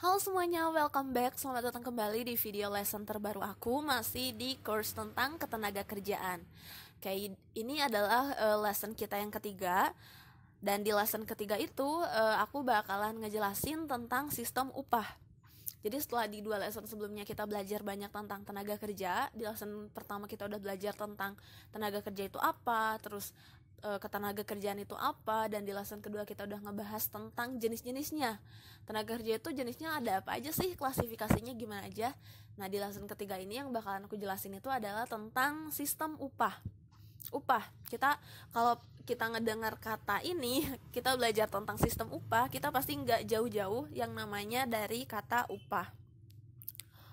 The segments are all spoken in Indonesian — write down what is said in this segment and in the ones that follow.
Halo semuanya, welcome back. Selamat datang kembali di video lesson terbaru aku masih di course tentang ketenaga kerjaan. Kayak ini adalah uh, lesson kita yang ketiga. Dan di lesson ketiga itu uh, aku bakalan ngejelasin tentang sistem upah. Jadi setelah di dua lesson sebelumnya kita belajar banyak tentang tenaga kerja, di lesson pertama kita udah belajar tentang tenaga kerja itu apa, terus e, ketenaga kerjaan itu apa dan di lesson kedua kita udah ngebahas tentang jenis-jenisnya tenaga kerja itu jenisnya ada apa aja sih klasifikasinya gimana aja nah di lesson ketiga ini yang bakalan aku jelasin itu adalah tentang sistem upah upah kita kalau kita ngedengar kata ini kita belajar tentang sistem upah kita pasti nggak jauh-jauh yang namanya dari kata upah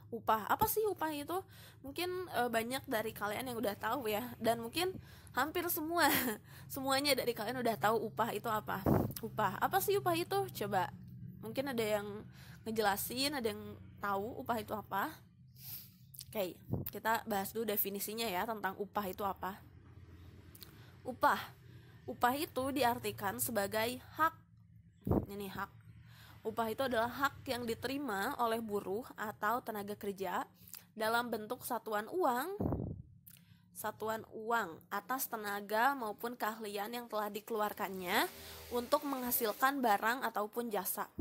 upah apa sih upah itu mungkin e, banyak dari kalian yang udah tahu ya dan mungkin hampir semua semuanya dari kalian udah tahu upah itu apa upah apa sih upah itu coba mungkin ada yang ngejelasin ada yang tahu upah itu apa oke kita bahas dulu definisinya ya tentang upah itu apa upah upah itu diartikan sebagai hak ini hak Upah itu adalah hak yang diterima oleh buruh atau tenaga kerja dalam bentuk satuan uang, satuan uang atas tenaga maupun keahlian yang telah dikeluarkannya untuk menghasilkan barang ataupun jasa.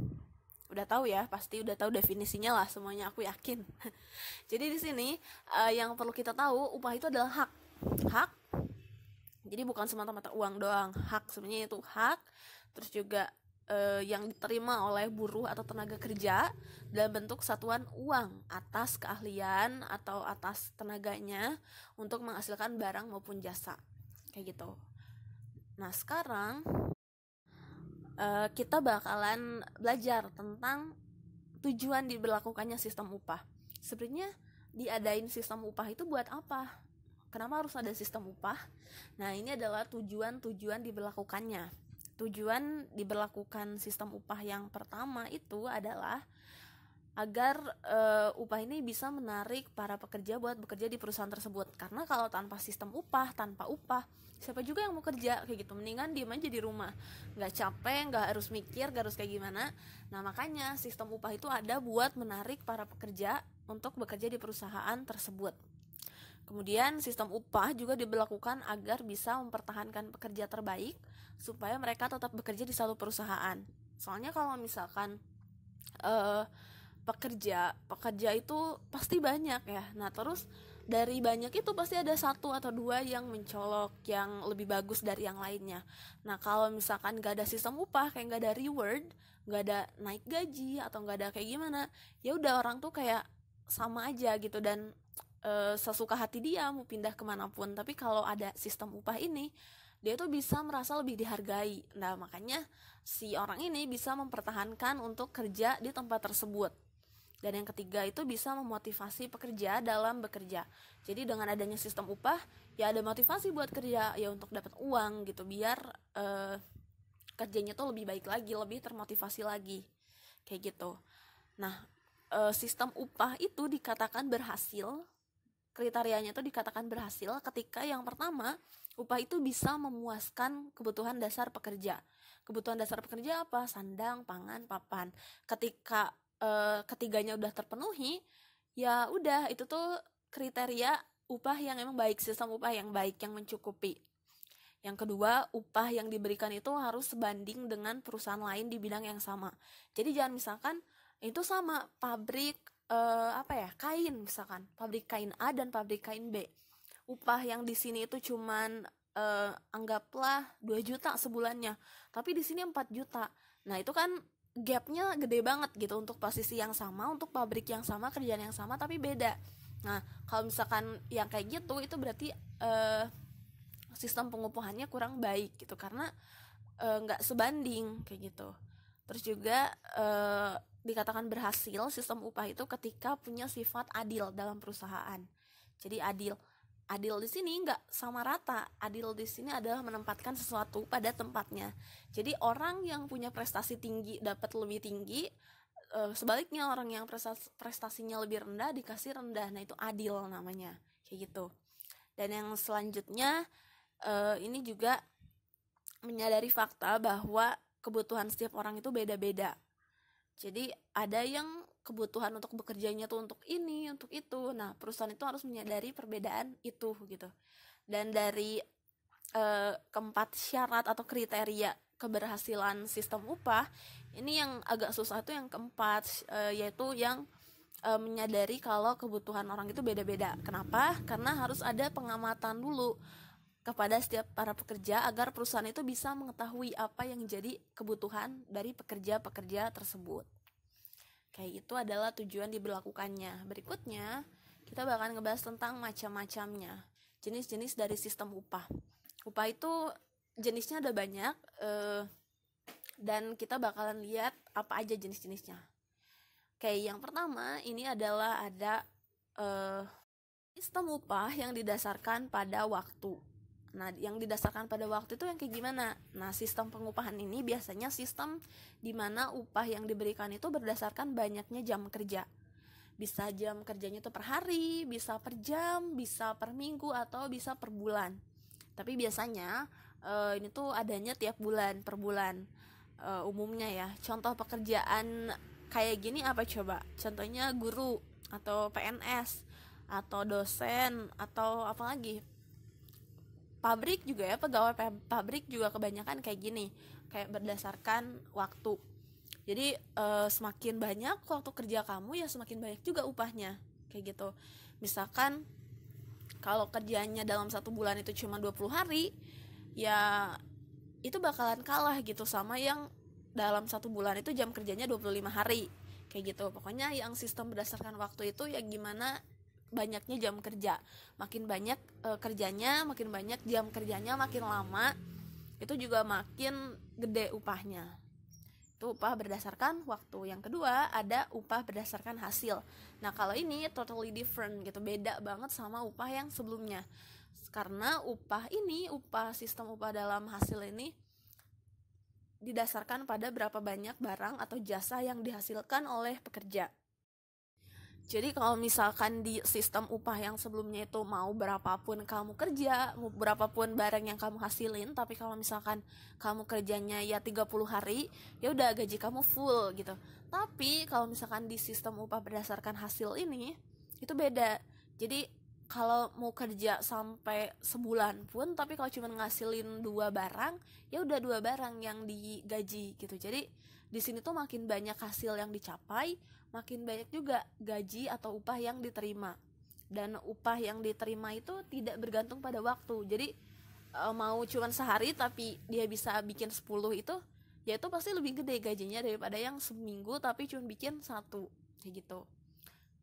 Udah tahu ya, pasti udah tahu definisinya lah semuanya aku yakin. Jadi di sini eh, yang perlu kita tahu upah itu adalah hak. Hak jadi bukan semata-mata uang doang hak sebenarnya itu hak terus juga uh, yang diterima oleh buruh atau tenaga kerja dalam bentuk satuan uang atas keahlian atau atas tenaganya untuk menghasilkan barang maupun jasa kayak gitu. Nah sekarang uh, kita bakalan belajar tentang tujuan diberlakukannya sistem upah. Sebenarnya diadain sistem upah itu buat apa? Kenapa harus ada sistem upah? Nah, ini adalah tujuan-tujuan diberlakukannya tujuan diberlakukan sistem upah yang pertama itu adalah agar uh, upah ini bisa menarik para pekerja buat bekerja di perusahaan tersebut karena kalau tanpa sistem upah tanpa upah siapa juga yang mau kerja kayak gitu mendingan diem aja di rumah nggak capek nggak harus mikir nggak harus kayak gimana nah makanya sistem upah itu ada buat menarik para pekerja untuk bekerja di perusahaan tersebut Kemudian sistem upah juga diberlakukan agar bisa mempertahankan pekerja terbaik supaya mereka tetap bekerja di satu perusahaan. Soalnya kalau misalkan uh, pekerja pekerja itu pasti banyak ya. Nah terus dari banyak itu pasti ada satu atau dua yang mencolok yang lebih bagus dari yang lainnya. Nah kalau misalkan gak ada sistem upah kayak gak ada reward, gak ada naik gaji atau gak ada kayak gimana, ya udah orang tuh kayak sama aja gitu dan Eh, sesuka hati dia mau pindah kemanapun tapi kalau ada sistem upah ini dia tuh bisa merasa lebih dihargai nah makanya si orang ini bisa mempertahankan untuk kerja di tempat tersebut dan yang ketiga itu bisa memotivasi pekerja dalam bekerja jadi dengan adanya sistem upah ya ada motivasi buat kerja ya untuk dapat uang gitu biar e, kerjanya tuh lebih baik lagi lebih termotivasi lagi kayak gitu nah eh, sistem upah itu dikatakan berhasil kriterianya itu dikatakan berhasil ketika yang pertama upah itu bisa memuaskan kebutuhan dasar pekerja. Kebutuhan dasar pekerja apa? Sandang, pangan, papan. Ketika e, ketiganya udah terpenuhi, ya udah itu tuh kriteria upah yang emang baik, sistem upah yang baik yang mencukupi. Yang kedua, upah yang diberikan itu harus sebanding dengan perusahaan lain di bidang yang sama. Jadi jangan misalkan itu sama pabrik uh, apa ya kain misalkan pabrik kain A dan pabrik kain B upah yang di sini itu cuman uh, anggaplah 2 juta sebulannya tapi di sini 4 juta nah itu kan gapnya gede banget gitu untuk posisi yang sama untuk pabrik yang sama kerjaan yang sama tapi beda nah kalau misalkan yang kayak gitu itu berarti uh, sistem pengupahannya kurang baik gitu karena nggak uh, sebanding kayak gitu terus juga uh, dikatakan berhasil sistem upah itu ketika punya sifat adil dalam perusahaan. Jadi adil. Adil di sini nggak sama rata. Adil di sini adalah menempatkan sesuatu pada tempatnya. Jadi orang yang punya prestasi tinggi dapat lebih tinggi, eh, sebaliknya orang yang prestasinya lebih rendah dikasih rendah. Nah itu adil namanya, kayak gitu. Dan yang selanjutnya eh, ini juga menyadari fakta bahwa kebutuhan setiap orang itu beda-beda jadi ada yang kebutuhan untuk bekerjanya tuh untuk ini, untuk itu. Nah, perusahaan itu harus menyadari perbedaan itu gitu. Dan dari e, keempat syarat atau kriteria keberhasilan sistem upah, ini yang agak susah tuh yang keempat e, yaitu yang e, menyadari kalau kebutuhan orang itu beda-beda. Kenapa? Karena harus ada pengamatan dulu kepada setiap para pekerja agar perusahaan itu bisa mengetahui apa yang jadi kebutuhan dari pekerja-pekerja tersebut. Kayak itu adalah tujuan diberlakukannya. Berikutnya, kita bakal ngebahas tentang macam-macamnya, jenis-jenis dari sistem upah. Upah itu jenisnya ada banyak, eh, dan kita bakalan lihat apa aja jenis-jenisnya. Kayak yang pertama, ini adalah ada eh, sistem upah yang didasarkan pada waktu Nah, yang didasarkan pada waktu itu yang kayak gimana? Nah, sistem pengupahan ini biasanya sistem di mana upah yang diberikan itu berdasarkan banyaknya jam kerja. Bisa jam kerjanya itu per hari, bisa per jam, bisa per minggu atau bisa per bulan. Tapi biasanya eh, ini tuh adanya tiap bulan per bulan eh, umumnya ya. Contoh pekerjaan kayak gini apa coba? Contohnya guru atau PNS atau dosen atau apa lagi? pabrik juga ya pegawai pabrik juga kebanyakan kayak gini kayak berdasarkan waktu jadi e, semakin banyak waktu kerja kamu ya semakin banyak juga upahnya kayak gitu misalkan kalau kerjanya dalam satu bulan itu cuma 20 hari ya itu bakalan kalah gitu sama yang dalam satu bulan itu jam kerjanya 25 hari kayak gitu pokoknya yang sistem berdasarkan waktu itu ya gimana banyaknya jam kerja makin banyak e, kerjanya makin banyak jam kerjanya makin lama itu juga makin gede upahnya itu upah berdasarkan waktu yang kedua ada upah berdasarkan hasil nah kalau ini totally different gitu beda banget sama upah yang sebelumnya karena upah ini upah sistem upah dalam hasil ini didasarkan pada berapa banyak barang atau jasa yang dihasilkan oleh pekerja jadi kalau misalkan di sistem upah yang sebelumnya itu mau berapapun kamu kerja, berapapun barang yang kamu hasilin, tapi kalau misalkan kamu kerjanya ya 30 hari, ya udah gaji kamu full gitu. Tapi kalau misalkan di sistem upah berdasarkan hasil ini, itu beda. Jadi kalau mau kerja sampai sebulan pun tapi kalau cuma ngasilin dua barang ya udah dua barang yang digaji gitu jadi di sini tuh makin banyak hasil yang dicapai, makin banyak juga gaji atau upah yang diterima. Dan upah yang diterima itu tidak bergantung pada waktu. Jadi eh, mau cuman sehari tapi dia bisa bikin 10 itu, ya itu pasti lebih gede gajinya daripada yang seminggu tapi cuma bikin satu kayak gitu.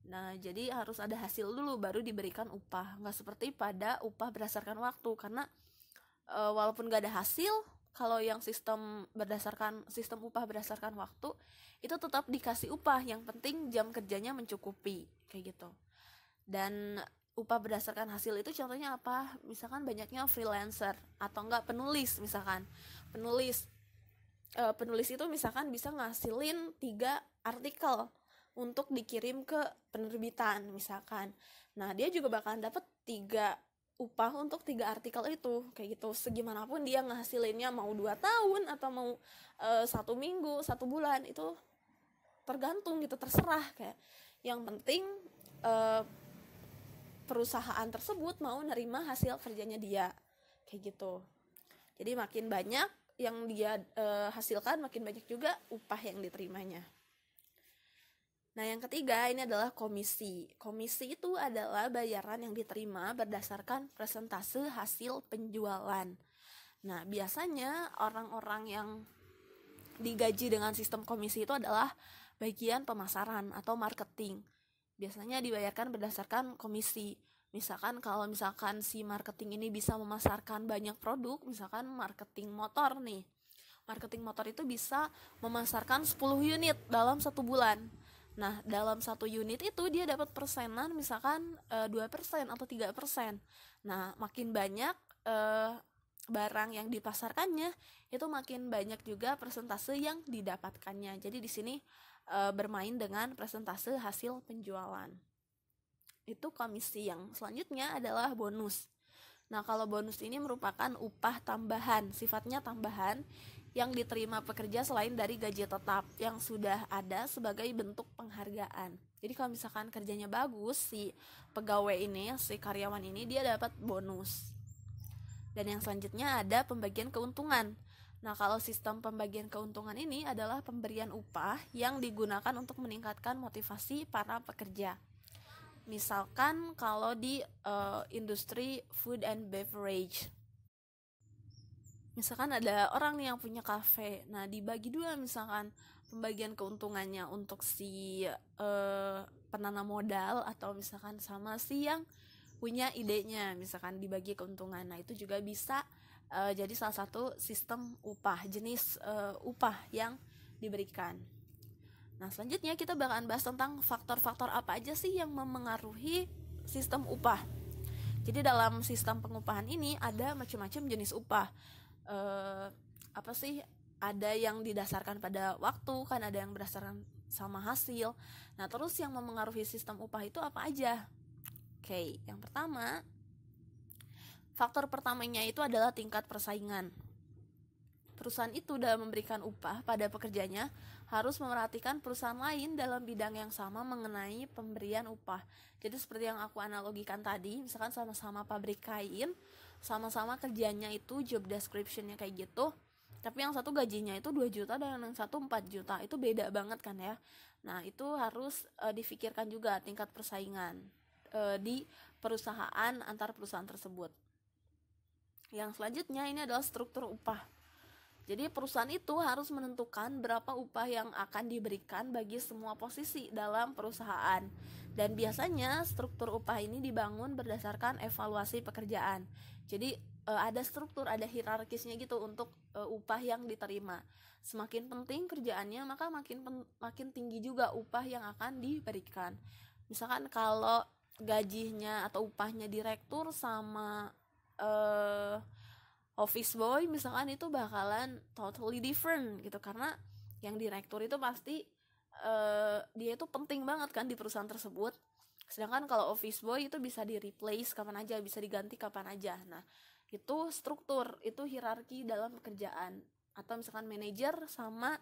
Nah, jadi harus ada hasil dulu baru diberikan upah. Nggak seperti pada upah berdasarkan waktu karena eh, walaupun gak ada hasil, kalau yang sistem berdasarkan sistem upah berdasarkan waktu itu tetap dikasih upah yang penting jam kerjanya mencukupi kayak gitu dan upah berdasarkan hasil itu contohnya apa misalkan banyaknya freelancer atau enggak penulis misalkan penulis e, penulis itu misalkan bisa ngasilin tiga artikel untuk dikirim ke penerbitan misalkan nah dia juga bakalan dapat tiga upah untuk tiga artikel itu kayak gitu segimanapun dia ngehasilinnya mau dua tahun atau mau e, satu minggu satu bulan itu tergantung gitu terserah kayak yang penting e, perusahaan tersebut mau nerima hasil kerjanya dia kayak gitu jadi makin banyak yang dia e, hasilkan makin banyak juga upah yang diterimanya Nah, yang ketiga ini adalah komisi. Komisi itu adalah bayaran yang diterima berdasarkan presentase hasil penjualan. Nah, biasanya orang-orang yang digaji dengan sistem komisi itu adalah bagian pemasaran atau marketing. Biasanya dibayarkan berdasarkan komisi. Misalkan kalau misalkan si marketing ini bisa memasarkan banyak produk, misalkan marketing motor nih. Marketing motor itu bisa memasarkan 10 unit dalam satu bulan Nah, dalam satu unit itu dia dapat persenan misalkan eh, dua persen atau tiga persen. Nah, makin banyak e, barang yang dipasarkannya, itu makin banyak juga persentase yang didapatkannya. Jadi di sini e, bermain dengan persentase hasil penjualan. Itu komisi yang selanjutnya adalah bonus. Nah, kalau bonus ini merupakan upah tambahan, sifatnya tambahan yang diterima pekerja selain dari gaji tetap yang sudah ada sebagai bentuk penghargaan. Jadi kalau misalkan kerjanya bagus si pegawai ini, si karyawan ini dia dapat bonus. Dan yang selanjutnya ada pembagian keuntungan. Nah, kalau sistem pembagian keuntungan ini adalah pemberian upah yang digunakan untuk meningkatkan motivasi para pekerja. Misalkan kalau di uh, industri food and beverage misalkan ada orang nih yang punya kafe nah dibagi dua misalkan pembagian keuntungannya untuk si uh, penanam modal atau misalkan sama si yang punya idenya misalkan dibagi keuntungan nah itu juga bisa uh, jadi salah satu sistem upah jenis uh, upah yang diberikan nah selanjutnya kita bakalan bahas tentang faktor-faktor apa aja sih yang memengaruhi sistem upah jadi dalam sistem pengupahan ini ada macam-macam jenis upah uh, apa sih ada yang didasarkan pada waktu kan ada yang berdasarkan sama hasil nah terus yang memengaruhi sistem upah itu apa aja oke yang pertama faktor pertamanya itu adalah tingkat persaingan perusahaan itu dalam memberikan upah pada pekerjanya harus memperhatikan perusahaan lain dalam bidang yang sama mengenai pemberian upah. Jadi seperti yang aku analogikan tadi, misalkan sama-sama pabrik kain, sama-sama kerjanya itu job descriptionnya kayak gitu tapi yang satu gajinya itu 2 juta dan yang satu 4 juta itu beda banget kan ya nah itu harus e, difikirkan juga tingkat persaingan e, di perusahaan antar perusahaan tersebut yang selanjutnya ini adalah struktur upah jadi perusahaan itu harus menentukan berapa upah yang akan diberikan bagi semua posisi dalam perusahaan. Dan biasanya struktur upah ini dibangun berdasarkan evaluasi pekerjaan. Jadi eh, ada struktur, ada hierarkisnya gitu untuk eh, upah yang diterima. Semakin penting kerjaannya, maka makin pen, makin tinggi juga upah yang akan diberikan. Misalkan kalau gajinya atau upahnya direktur sama eh office boy misalkan itu bakalan totally different gitu karena yang direktur itu pasti uh, dia itu penting banget kan di perusahaan tersebut sedangkan kalau office boy itu bisa di replace kapan aja bisa diganti kapan aja nah itu struktur itu hierarki dalam pekerjaan atau misalkan manajer sama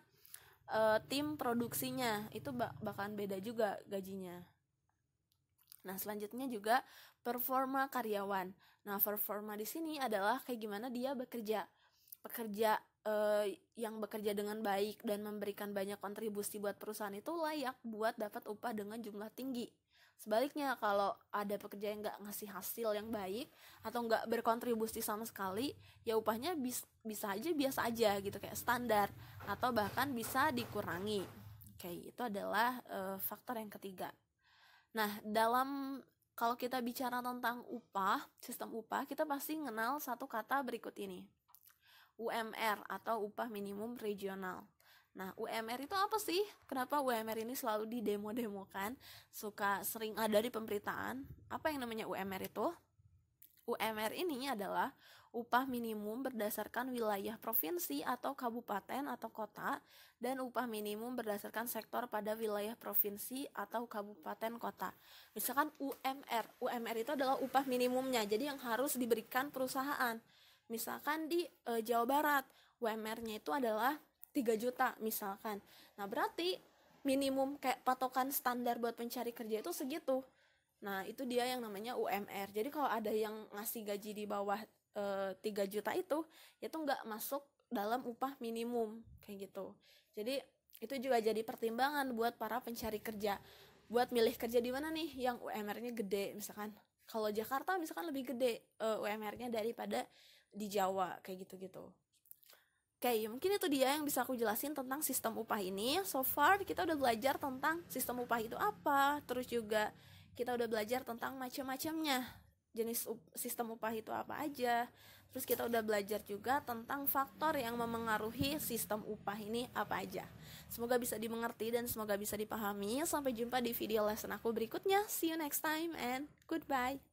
uh, tim produksinya itu bak bakalan beda juga gajinya Nah, selanjutnya juga performa karyawan. Nah, performa di sini adalah kayak gimana dia bekerja. Pekerja eh, yang bekerja dengan baik dan memberikan banyak kontribusi buat perusahaan itu layak buat dapat upah dengan jumlah tinggi. Sebaliknya, kalau ada pekerja yang nggak ngasih hasil yang baik atau nggak berkontribusi sama sekali, ya upahnya bis, bisa aja biasa aja gitu kayak standar atau bahkan bisa dikurangi. Oke, itu adalah uh, faktor yang ketiga. Nah, dalam kalau kita bicara tentang upah, sistem upah, kita pasti kenal satu kata berikut ini. UMR atau upah minimum regional. Nah, UMR itu apa sih? Kenapa UMR ini selalu didemo-demokan? Suka sering ada di pemberitaan. Apa yang namanya UMR itu? UMR ini adalah upah minimum berdasarkan wilayah provinsi atau kabupaten atau kota, dan upah minimum berdasarkan sektor pada wilayah provinsi atau kabupaten kota. Misalkan UMR, UMR itu adalah upah minimumnya, jadi yang harus diberikan perusahaan. Misalkan di e, Jawa Barat, UMR-nya itu adalah 3 juta misalkan. Nah, berarti minimum kayak patokan standar buat pencari kerja itu segitu. Nah, itu dia yang namanya UMR. Jadi kalau ada yang ngasih gaji di bawah Eh, tiga 3 juta itu itu nggak masuk dalam upah minimum kayak gitu jadi itu juga jadi pertimbangan buat para pencari kerja buat milih kerja di mana nih yang UMR-nya gede misalkan kalau Jakarta misalkan lebih gede uh, eh, UMR-nya daripada di Jawa kayak gitu-gitu Oke, okay, ya mungkin itu dia yang bisa aku jelasin tentang sistem upah ini. So far kita udah belajar tentang sistem upah itu apa, terus juga kita udah belajar tentang macam-macamnya jenis up, sistem upah itu apa aja. Terus kita udah belajar juga tentang faktor yang memengaruhi sistem upah ini apa aja. Semoga bisa dimengerti dan semoga bisa dipahami. Sampai jumpa di video lesson aku berikutnya. See you next time and goodbye.